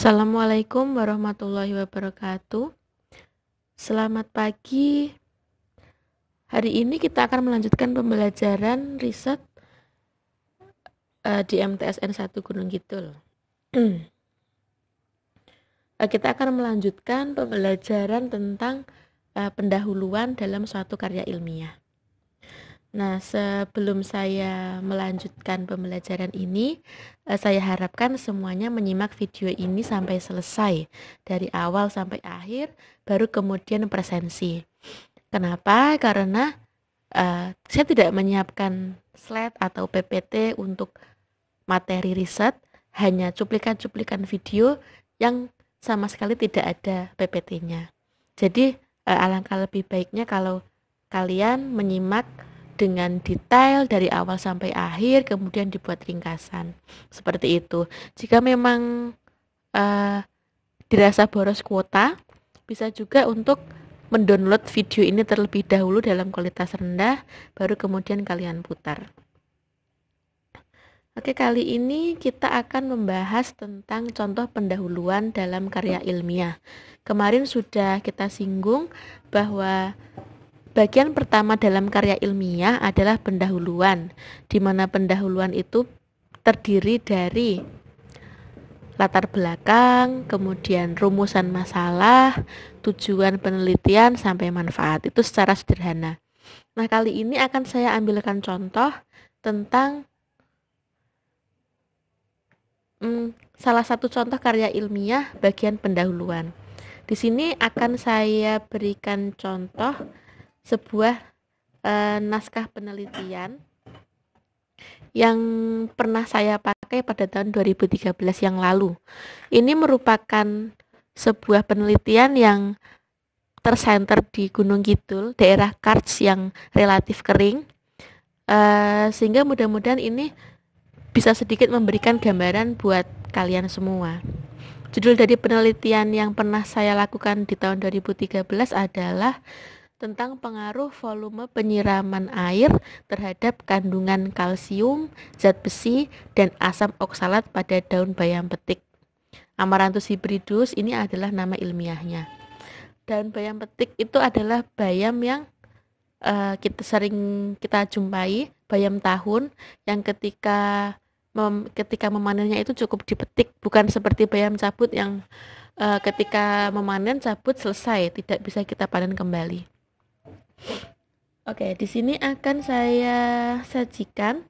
Assalamualaikum warahmatullahi wabarakatuh. Selamat pagi. Hari ini kita akan melanjutkan pembelajaran riset eh, di MTSN 1 Gunung Kidul. Eh, kita akan melanjutkan pembelajaran tentang eh, pendahuluan dalam suatu karya ilmiah. Nah, sebelum saya melanjutkan pembelajaran ini, eh, saya harapkan semuanya menyimak video ini sampai selesai, dari awal sampai akhir, baru kemudian presensi. Kenapa? Karena uh, saya tidak menyiapkan slide atau PPT untuk materi riset, hanya cuplikan-cuplikan video yang sama sekali tidak ada PPT-nya. Jadi, uh, alangkah lebih baiknya kalau kalian menyimak dengan detail dari awal sampai akhir, kemudian dibuat ringkasan seperti itu. Jika memang uh, dirasa boros kuota, bisa juga untuk mendownload video ini terlebih dahulu dalam kualitas rendah, baru kemudian kalian putar. Oke, kali ini kita akan membahas tentang contoh pendahuluan dalam karya ilmiah. Kemarin sudah kita singgung bahwa Bagian pertama dalam karya ilmiah adalah pendahuluan, di mana pendahuluan itu terdiri dari latar belakang, kemudian rumusan masalah, tujuan penelitian sampai manfaat. Itu secara sederhana. Nah, kali ini akan saya ambilkan contoh tentang hmm, salah satu contoh karya ilmiah bagian pendahuluan. Di sini akan saya berikan contoh sebuah e, naskah penelitian yang pernah saya pakai pada tahun 2013 yang lalu. Ini merupakan sebuah penelitian yang tersenter di Gunung Kidul, daerah Karts yang relatif kering, e, sehingga mudah-mudahan ini bisa sedikit memberikan gambaran buat kalian semua. Judul dari penelitian yang pernah saya lakukan di tahun 2013 adalah tentang pengaruh volume penyiraman air terhadap kandungan kalsium, zat besi, dan asam oksalat pada daun bayam petik. Amaranthus hybridus ini adalah nama ilmiahnya. Daun bayam petik itu adalah bayam yang uh, kita sering kita jumpai, bayam tahun yang ketika mem, ketika memanennya itu cukup dipetik, bukan seperti bayam cabut yang eh, ketika memanen cabut selesai tidak bisa kita panen kembali Oke, di sini akan saya sajikan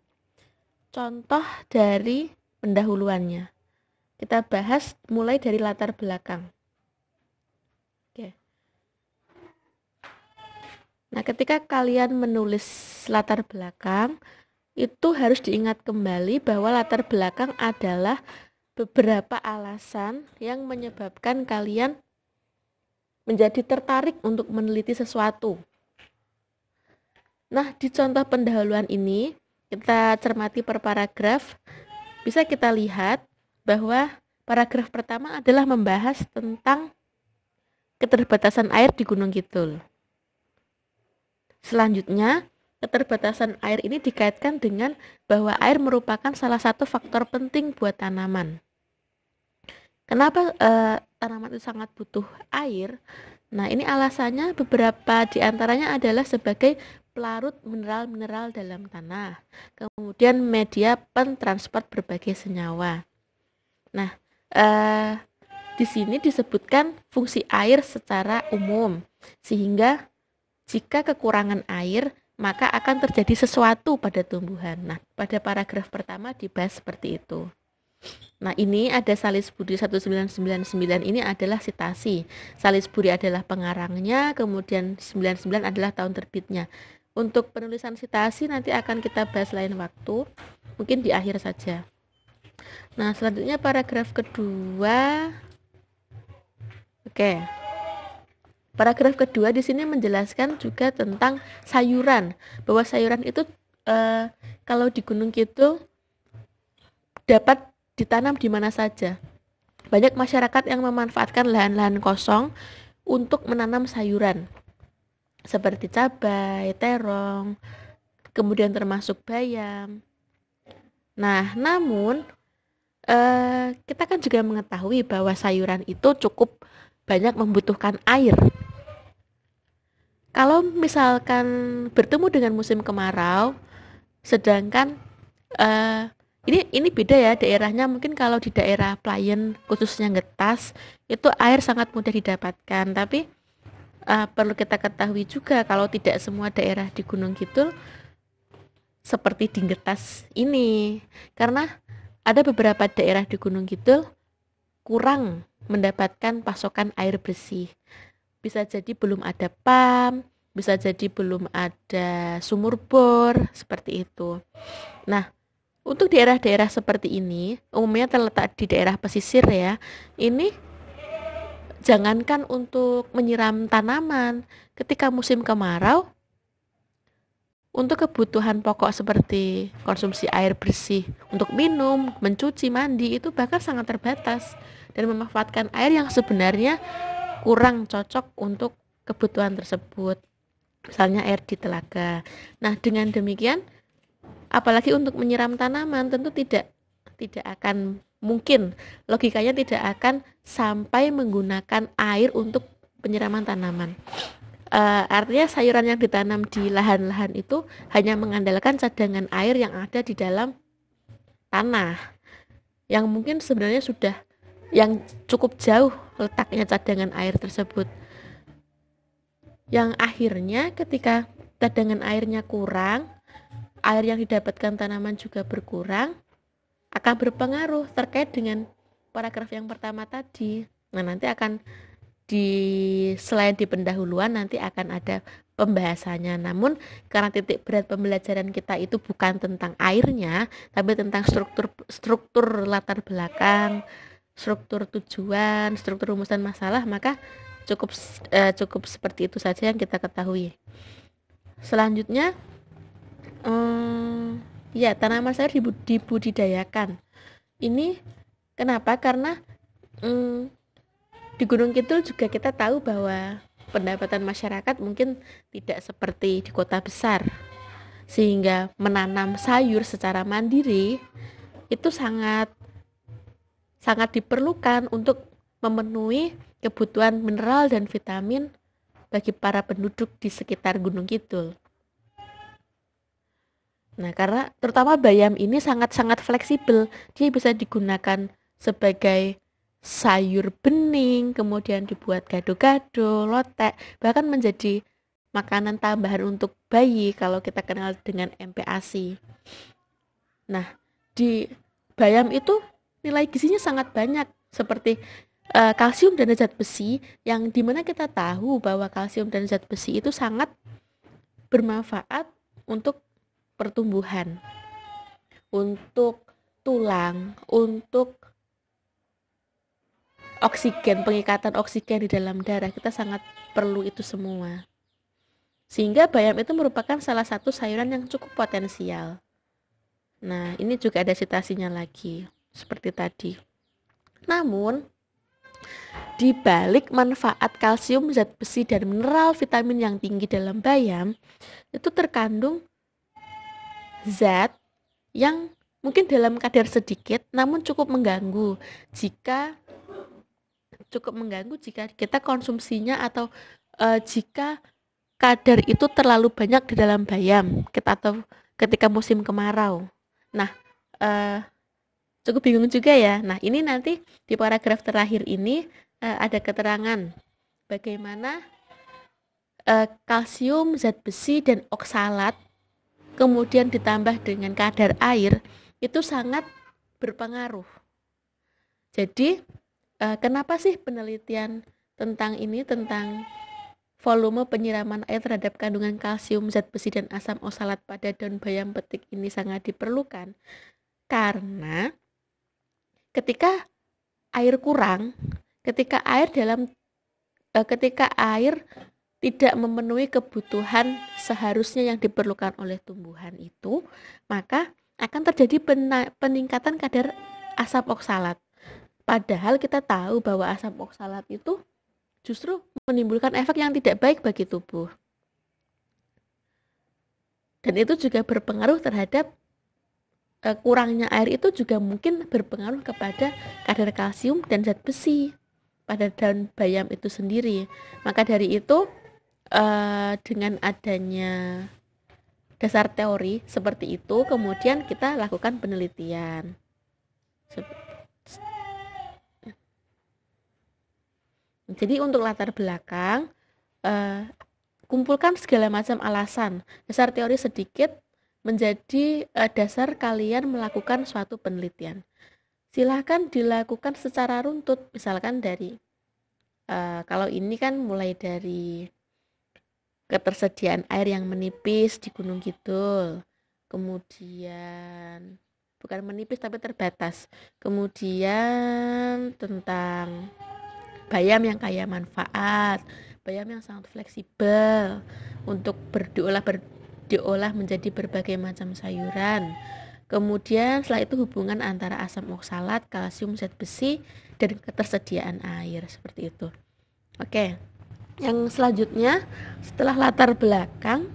contoh dari pendahuluannya. Kita bahas mulai dari latar belakang. Oke. Nah, ketika kalian menulis latar belakang, itu harus diingat kembali bahwa latar belakang adalah beberapa alasan yang menyebabkan kalian menjadi tertarik untuk meneliti sesuatu. Nah, di contoh pendahuluan ini, kita cermati per paragraf, bisa kita lihat bahwa paragraf pertama adalah membahas tentang keterbatasan air di Gunung Kidul. Selanjutnya, keterbatasan air ini dikaitkan dengan bahwa air merupakan salah satu faktor penting buat tanaman. Kenapa eh, tanaman itu sangat butuh air? Nah, ini alasannya beberapa di antaranya adalah sebagai pelarut mineral-mineral dalam tanah, kemudian media pentransport berbagai senyawa. Nah, eh, di sini disebutkan fungsi air secara umum, sehingga jika kekurangan air, maka akan terjadi sesuatu pada tumbuhan. Nah, pada paragraf pertama dibahas seperti itu. Nah, ini ada Salisbury 1999 ini adalah sitasi. Salisbury adalah pengarangnya, kemudian 99 adalah tahun terbitnya. Untuk penulisan sitasi nanti akan kita bahas lain waktu, mungkin di akhir saja. Nah, selanjutnya paragraf kedua. Oke. Paragraf kedua di sini menjelaskan juga tentang sayuran, bahwa sayuran itu e, kalau di Gunung itu dapat ditanam di mana saja. Banyak masyarakat yang memanfaatkan lahan-lahan kosong untuk menanam sayuran seperti cabai, terong, kemudian termasuk bayam. Nah, namun eh, kita kan juga mengetahui bahwa sayuran itu cukup banyak membutuhkan air. Kalau misalkan bertemu dengan musim kemarau, sedangkan eh, ini ini beda ya daerahnya. Mungkin kalau di daerah Playen khususnya Getas itu air sangat mudah didapatkan, tapi uh, perlu kita ketahui juga kalau tidak semua daerah di Gunung Kidul seperti di Ngetas ini karena ada beberapa daerah di Gunung Kidul kurang mendapatkan pasokan air bersih. Bisa jadi belum ada PAM, bisa jadi belum ada sumur bor seperti itu. Nah, untuk daerah-daerah seperti ini, umumnya terletak di daerah pesisir ya. Ini jangankan untuk menyiram tanaman, ketika musim kemarau, untuk kebutuhan pokok seperti konsumsi air bersih untuk minum, mencuci, mandi itu bahkan sangat terbatas dan memanfaatkan air yang sebenarnya kurang cocok untuk kebutuhan tersebut. Misalnya air di telaga. Nah, dengan demikian apalagi untuk menyiram tanaman tentu tidak tidak akan mungkin logikanya tidak akan sampai menggunakan air untuk penyiraman tanaman. Uh, artinya sayuran yang ditanam di lahan-lahan itu hanya mengandalkan cadangan air yang ada di dalam tanah yang mungkin sebenarnya sudah yang cukup jauh letaknya cadangan air tersebut yang akhirnya ketika cadangan airnya kurang air yang didapatkan tanaman juga berkurang akan berpengaruh terkait dengan paragraf yang pertama tadi. Nah, nanti akan di selain di pendahuluan nanti akan ada pembahasannya. Namun karena titik berat pembelajaran kita itu bukan tentang airnya, tapi tentang struktur struktur latar belakang, struktur tujuan, struktur rumusan masalah, maka cukup eh, cukup seperti itu saja yang kita ketahui. Selanjutnya eh, Ya, tanaman sayur dibudidayakan. Ini kenapa? Karena hmm, di Gunung Kidul juga kita tahu bahwa pendapatan masyarakat mungkin tidak seperti di kota besar. Sehingga menanam sayur secara mandiri itu sangat sangat diperlukan untuk memenuhi kebutuhan mineral dan vitamin bagi para penduduk di sekitar Gunung Kidul. Nah, karena terutama bayam ini sangat-sangat fleksibel. Dia bisa digunakan sebagai sayur bening, kemudian dibuat gado-gado, lotek, bahkan menjadi makanan tambahan untuk bayi kalau kita kenal dengan MPASI. Nah, di bayam itu nilai gizinya sangat banyak seperti e, kalsium dan zat besi yang dimana kita tahu bahwa kalsium dan zat besi itu sangat bermanfaat untuk pertumbuhan, untuk tulang, untuk oksigen, pengikatan oksigen di dalam darah. Kita sangat perlu itu semua. Sehingga bayam itu merupakan salah satu sayuran yang cukup potensial. Nah, ini juga ada citasinya lagi, seperti tadi. Namun, di balik manfaat kalsium, zat besi, dan mineral vitamin yang tinggi dalam bayam, itu terkandung zat yang mungkin dalam kadar sedikit namun cukup mengganggu jika cukup mengganggu jika kita konsumsinya atau uh, jika kadar itu terlalu banyak di dalam bayam kita atau ketika musim kemarau. Nah, uh, cukup bingung juga ya. Nah, ini nanti di paragraf terakhir ini uh, ada keterangan bagaimana uh, kalsium, zat besi dan oksalat kemudian ditambah dengan kadar air itu sangat berpengaruh. Jadi, eh, kenapa sih penelitian tentang ini tentang volume penyiraman air terhadap kandungan kalsium, zat besi dan asam osalat pada daun bayam petik ini sangat diperlukan? Karena ketika air kurang, ketika air dalam eh, ketika air tidak memenuhi kebutuhan seharusnya yang diperlukan oleh tumbuhan itu, maka akan terjadi peningkatan kadar asam oksalat. Padahal kita tahu bahwa asam oksalat itu justru menimbulkan efek yang tidak baik bagi tubuh. Dan itu juga berpengaruh terhadap eh, kurangnya air itu juga mungkin berpengaruh kepada kadar kalsium dan zat besi pada daun bayam itu sendiri. Maka dari itu Eh, dengan adanya dasar teori seperti itu kemudian kita lakukan penelitian jadi untuk latar belakang eh, kumpulkan segala macam alasan dasar teori sedikit menjadi eh, dasar kalian melakukan suatu penelitian silahkan dilakukan secara runtut misalkan dari kalau ini kan mulai dari ketersediaan air yang menipis di Gunung Kidul. Kemudian bukan menipis tapi terbatas. Kemudian tentang bayam yang kaya manfaat, bayam yang sangat fleksibel untuk berdiolah ber, diolah menjadi berbagai macam sayuran. Kemudian setelah itu hubungan antara asam oksalat, kalsium, zat besi dan ketersediaan air seperti itu. Oke. Okay yang selanjutnya setelah latar belakang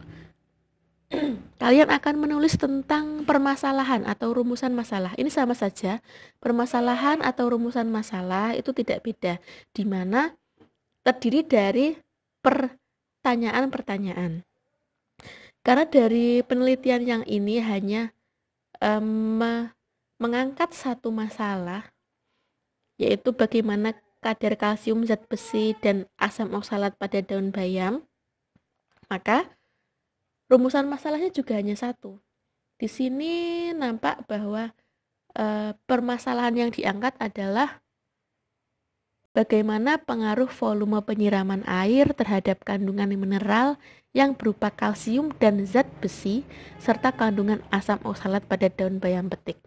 kalian akan menulis tentang permasalahan atau rumusan masalah. Ini sama saja. Permasalahan atau rumusan masalah itu tidak beda di mana terdiri dari pertanyaan-pertanyaan. Karena dari penelitian yang ini hanya um, mengangkat satu masalah yaitu bagaimana kadar kalsium, zat besi, dan asam oksalat pada daun bayam, maka rumusan masalahnya juga hanya satu. Di sini nampak bahwa e, permasalahan yang diangkat adalah bagaimana pengaruh volume penyiraman air terhadap kandungan mineral yang berupa kalsium dan zat besi serta kandungan asam oksalat pada daun bayam petik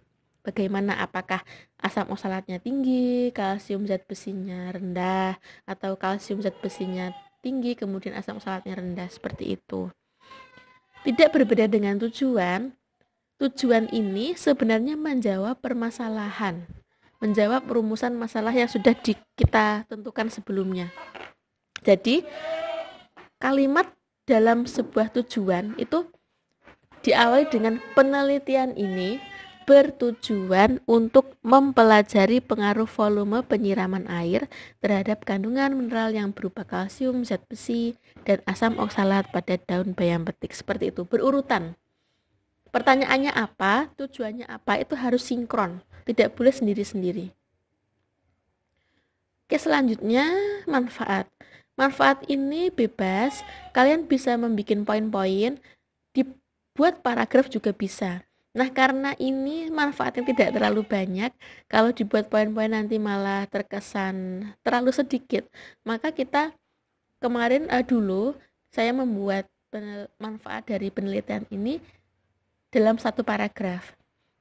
bagaimana apakah asam oksalatnya tinggi, kalsium zat besinya rendah, atau kalsium zat besinya tinggi kemudian asam oksalatnya rendah seperti itu. Tidak berbeda dengan tujuan, tujuan ini sebenarnya menjawab permasalahan, menjawab rumusan masalah yang sudah di, kita tentukan sebelumnya. Jadi kalimat dalam sebuah tujuan itu diawali dengan penelitian ini bertujuan untuk mempelajari pengaruh volume penyiraman air terhadap kandungan mineral yang berupa kalsium, zat besi, dan asam oksalat pada daun bayam petik. Seperti itu, berurutan. Pertanyaannya apa, tujuannya apa, itu harus sinkron, tidak boleh sendiri-sendiri. Oke, selanjutnya manfaat. Manfaat ini bebas, kalian bisa membuat poin-poin, dibuat paragraf juga bisa Nah, karena ini manfaatnya tidak terlalu banyak, kalau dibuat poin-poin nanti malah terkesan terlalu sedikit, maka kita kemarin uh, dulu saya membuat manfaat dari penelitian ini dalam satu paragraf.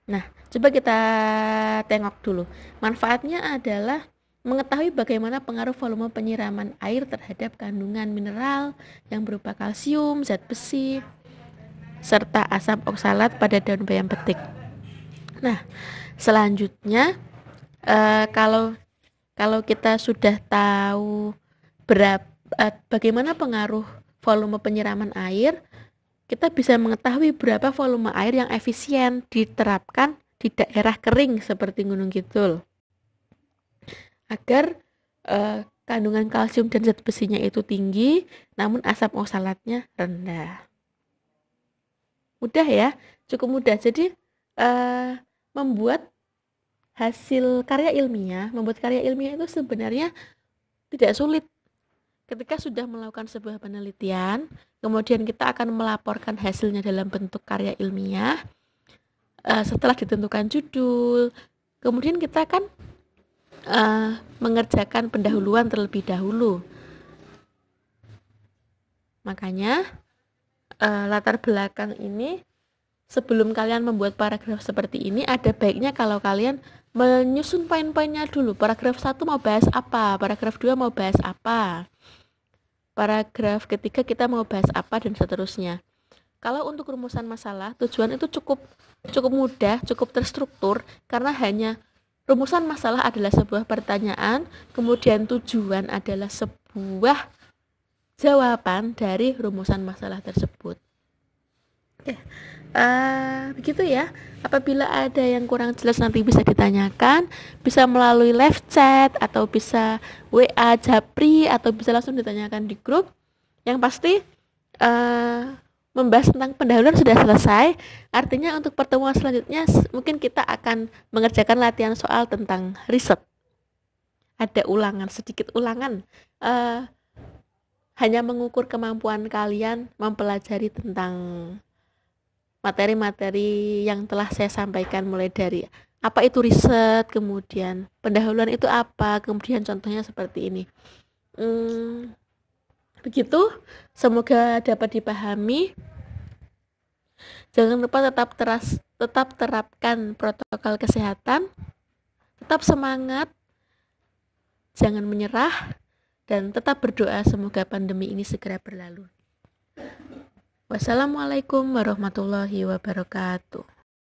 Nah, coba kita tengok dulu. Manfaatnya adalah mengetahui bagaimana pengaruh volume penyiraman air terhadap kandungan mineral yang berupa kalsium, zat besi, serta asam oksalat pada daun bayam petik. Nah, selanjutnya uh, kalau kalau kita sudah tahu berapa uh, eh, bagaimana pengaruh volume penyiraman air, kita bisa mengetahui berapa volume air yang efisien diterapkan di daerah kering seperti Gunung Kidul. Agar uh, kandungan kalsium dan zat besinya itu tinggi, namun asam oksalatnya rendah mudah ya cukup mudah jadi uh, membuat hasil karya ilmiah membuat karya ilmiah itu sebenarnya tidak sulit ketika sudah melakukan sebuah penelitian kemudian kita akan melaporkan hasilnya dalam bentuk karya ilmiah uh, setelah ditentukan judul kemudian kita akan uh, mengerjakan pendahuluan terlebih dahulu makanya uh, latar belakang ini sebelum kalian membuat paragraf seperti ini ada baiknya kalau kalian menyusun poin-poinnya dulu paragraf satu mau bahas apa paragraf 2 mau bahas apa paragraf ketiga kita mau bahas apa dan seterusnya kalau untuk rumusan masalah tujuan itu cukup cukup mudah cukup terstruktur karena hanya rumusan masalah adalah sebuah pertanyaan kemudian tujuan adalah sebuah jawaban dari rumusan masalah tersebut. Oke, uh, begitu ya. Apabila ada yang kurang jelas nanti bisa ditanyakan, bisa melalui live chat atau bisa WA Japri atau bisa langsung ditanyakan di grup. Yang pasti uh, membahas tentang pendahuluan sudah selesai. Artinya untuk pertemuan selanjutnya mungkin kita akan mengerjakan latihan soal tentang riset. Ada ulangan, sedikit ulangan. Uh, hanya mengukur kemampuan kalian mempelajari tentang materi-materi yang telah saya sampaikan mulai dari apa itu riset, kemudian pendahuluan itu apa, kemudian contohnya seperti ini. Hmm, begitu, semoga dapat dipahami. Jangan lupa tetap teras, tetap terapkan protokol kesehatan, tetap semangat, jangan menyerah, dan tetap berdoa semoga pandemi ini segera berlalu. Wassalamualaikum warahmatullahi wabarakatuh.